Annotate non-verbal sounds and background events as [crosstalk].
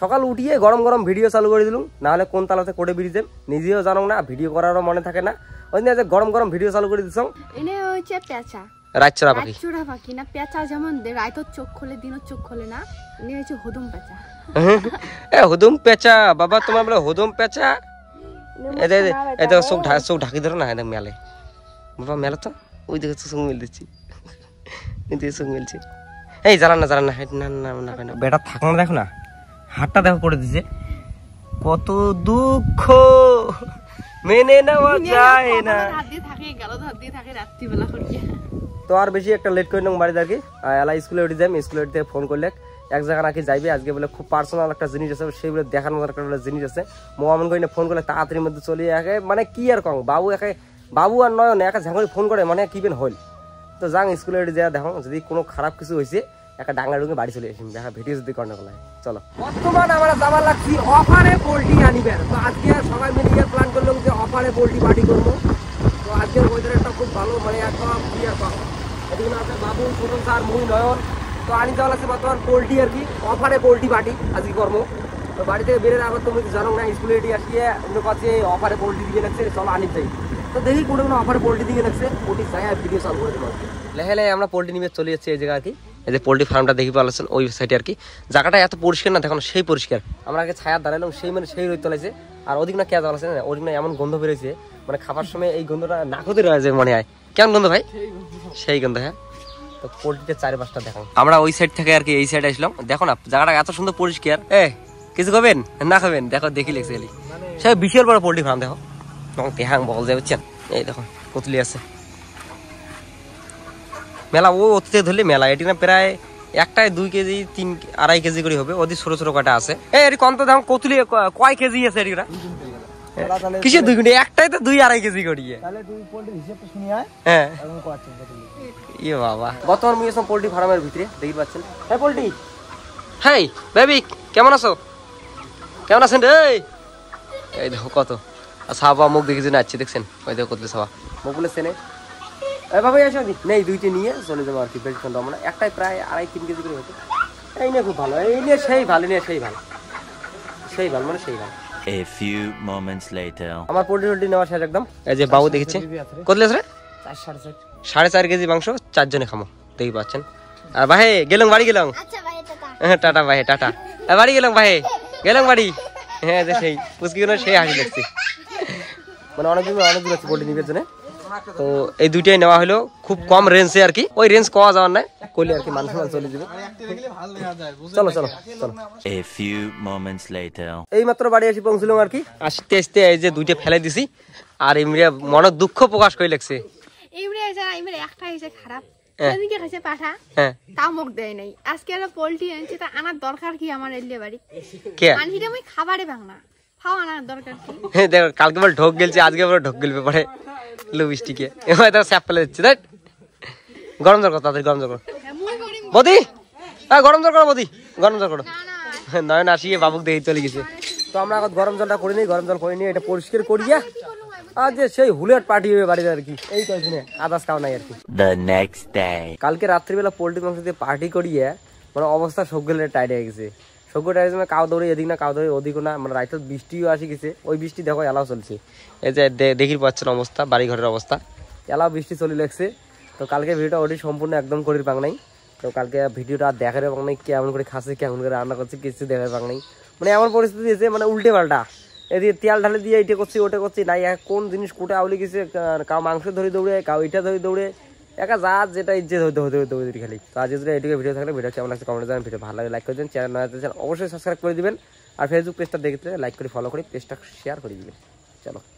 সকাল উঠিয়ে গরম গরম ভিডিও চালু করে দিলুম নাহলে কোন তালাতে করে বেরিয়ে নিজেও জানো না ভিডিও করারও মনে থাকে না ওই যে গরম গরম ভিডিও চালু করে দিছ পেঁচা হুদুম পেঁচা [laughs] এ ঢা ঢাকি না মেলে বাবা মেলে ওই দিচ্ছি এই না না না বেটা থাক না দেখো না হাটটা দেখো করে দিছে কত দুঃখ মেনে নেওয়া যায় না তো আর বেশি একটা লেট করে নাম বাড়িতে আর কি এলাই স্কুলে উঠে যাই স্কুলে উঠে ফোন করলে এক জায়গা নাকি যাইবে আজকে বলে খুব পার্সোনাল একটা জিনিস আছে সেই বলে দেখার মতো একটা জিনিস আছে মোহামন করি ফোন করলে তাড়াতাড়ির মধ্যে চলে একে মানে কি আর কম বাবু একে বাবু আর নয় একা ঝাঁকড়ি ফোন করে মানে কি বেন হইল তো যাং স্কুলে উঠে যা দেখো যদি কোনো খারাপ কিছু হয়েছে একটা ডাঙ্গা রুমে বাড়ি চলে এসেছি দেখা ভিডিও যদি কর্ণকলায় চলো বর্তমান আমরা যাবার লাগছি অফারে পোলট্রি আনিবেন তো আজকে সবাই মিলে গিয়ে প্ল্যান করলাম যে অফারে পোলট্রি পার্টি করবো তো আজকের ওয়েদারটা খুব ভালো মানে একদম কি একদম এদিকে আছে বাবু সুজন স্যার মুই নয়ন তো আনি যাওয়া লাগছে বর্তমান পোলট্রি আর কি অফারে পোলট্রি পার্টি আজকে করব তো বাড়ি থেকে বেরোলে আবার তুমি জানো না স্কুলে এটি আসিয়ে অন্য কাছে অফারে পোলট্রি দিয়ে লাগছে চলো আনি যাই তো দেখি কোনো কোনো অফারে পোলট্রি দিয়ে লাগছে ওটি যাই আর ভিডিও চালু করে দেবো লেহে আমরা পোলট্রি নিয়ে চলে যাচ্ছি এই জায়গা আর কি এই যে পোলট্রি ফার্মটা দেখি পালাচ্ছেন ওই সাইডে আর কি জায়গাটা এত পরিষ্কার না দেখুন সেই পরিষ্কার আমরা আগে ছায়া দাঁড়ালাম সেই মানে সেই রোদ তোলাইছে আর ওদিক না কেয়া জ্বালাচ্ছে না ওদিক না এমন গন্ধ বেরোয়েছে মানে খাবার সময় এই গন্ধটা না করতে যায় মনে হয় কেমন গন্ধ ভাই সেই গন্ধ হ্যাঁ তো পোলট্রিতে চারিপাশটা দেখো আমরা ওই সাইড থেকে আর কি এই সাইডে আসলাম দেখো না জায়গাটা এত সুন্দর পরিষ্কার এ কিছু খাবেন না খাবেন দেখো দেখি লেগছে সব বিশাল বড় পোলট্রি ফার্ম দেখো দেখাং বল যাই বুঝছেন এই দেখো পুতলি আছে মেলা ও অতীতে ধরলে মেলা এটি না প্রায় একটাই দুই কেজি তিন আড়াই কেজি করে হবে অতি ছোট ছোট কাটা আছে এর কন্ত দাম কতুলি কয় কেজি আছে কিসে দুই একটাই তো দুই আড়াই কেজি করিয়ে হ্যাঁ। ইয়ে বাবা বর্তমান পোল্ট্রি ফার্মের ভিতরে পাচ্ছেন হ্যাঁ পোল্ট্রি হ্যাঁ বেবি কেমন আছো কেমন আছেন রে এই দেখো কত সাবা মুখ দেখেছি নাচছে দেখছেন ওই দেখো কত সাবা মুখ বলে এভাবেই আসো নেই দুইটি নিয়ে চলে যাবো আর কি বেশি সম্ভব না একটাই প্রায় আড়াই তিন কেজি করে হতো এই নিয়ে খুব ভালো এই নিয়ে সেই ভালো নিয়ে সেই ভালো সেই ভালো মানে সেই ভালো A few moments later. আমার পোল্ট্রি টোল্ট্রি নেওয়া শেষ একদম এই যে বাবু দেখেছে কত রে সাড়ে চার কেজি মাংস চারজনে খামো দেখি পাচ্ছেন আর ভাই গেলাম বাড়ি গেলাম আচ্ছা, হ্যাঁ, টাটা ভাই টাটা বাড়ি গেলাম ভাই গেলাম বাড়ি হ্যাঁ যে সেই পুচকিগুলো সেই হাসি দেখছি মানে অনেক অনেকদিন অনেক দিন আছে পোল্ট্রি নিবের জন্য তো এই দুইটাই নেওয়া হলো খুব কম রেঞ্জে আর কি ওই রেঞ্জ কওয়া যাওয়ার নাই করলে আর কি মানুষ মানুষ চলে যাবে চলো চলো চলো এ ফিউ মোমেন্টস লেটার এই মাত্র বাড়ি এসে পৌঁছলাম আর কি আসতে আসতে এই যে দুইটা ফেলে দিছি আর ইমরিয়া মনে দুঃখ প্রকাশ করে লাগছে ইমরিয়া যা ইমরিয়া একটা হয়েছে খারাপ হ্যাঁ। হ্যাঁ। আজকে পোল্ট্রি এনেছে তা আনার দরকার কি আমার এলিয়ে বাড়ি আমি খাবারে ভাঙনা হ্যাঁ, দেখো কালকে বল ঢোক গেলছে আজকে ঢোক গেলবে পরে এবার স্যাপ ফেলে দিচ্ছে দেখ গরম জল করো তাদের গরম জল করো বদি হ্যাঁ গরম জল করো বদি গরম জল করো নয়ন আসিয়ে বাবুক দেখে চলে গেছে তো আমরা গরম জলটা করে নিই গরম জল করে নিই এটা পরিষ্কার করিয়া আর যে সেই হুলেট পার্টি হবে বাড়িতে আর কি এই কয়েকদিনে আদাস খাওয়া নাই আর কি কালকে রাত্রিবেলা পোল্ট্রি মাংস দিয়ে পার্টি করিয়ে মানে অবস্থা গেলে টাইট হয়ে গেছে সবগুলো টাইমে মানে কাউ দৌড়ে এদিক না কাউ দৌড়ে ওদিকও না মানে রাইতে বৃষ্টিও আসি গেছে ওই বৃষ্টি দেখো এলাও চলছে এই যে দেখির পাচ্ছেন অবস্থা বাড়িঘরের অবস্থা এলাও বৃষ্টি চলে লাগছে তো কালকে ভিডিওটা ওটি সম্পূর্ণ একদম করির পাং নাই তো কালকে ভিডিওটা আর দেখার পাং নাই কেমন করে খাচ্ছে কেমন করে রান্না করছে কিছু দেখার পাং নাই মানে এমন পরিস্থিতি এসে মানে উল্টে পাল্টা যে তেল ঢালে দিয়ে এটা করছি ওটা করছি না কোন জিনিস কোটা আউলে গেছে কাউ মাংস ধরে দৌড়ে কাউ এটা ধরে দৌড়ে একা যা যেটা ইচ্ছে হতে হতে হতে হতে খালি তো আজ যদি এটুকু ভিডিও থাকলে ভিডিও কেমন লাগছে কমেন্ট জানান ভিডিও ভালো লাগে লাইক করে দিন চ্যানেল না চ্যানেল অবশ্যই সাবস্ক্রাইব করে দিবেন আর ফেসবুক পেজটা দেখতে লাইক করে ফলো করে পেজটা শেয়ার করে দিবেন চলো